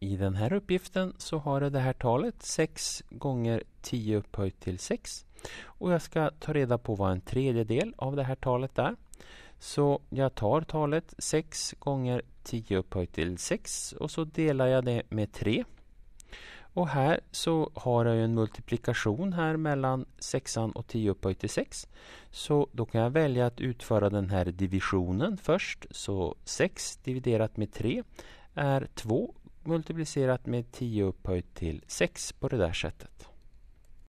I den här uppgiften så har jag det här talet 6 gånger 10 upphöjt till 6. Och jag ska ta reda på vad en tredjedel av det här talet är. Så jag tar talet 6 gånger 10 upphöjt till 6 och så delar jag det med 3. Och här så har jag en multiplikation här mellan 6 och 10 upphöjt till 6. Så då kan jag välja att utföra den här divisionen först. Så 6 dividerat med 3 är 2 multiplicerat med 10 upphöjt till 6 på det där sättet.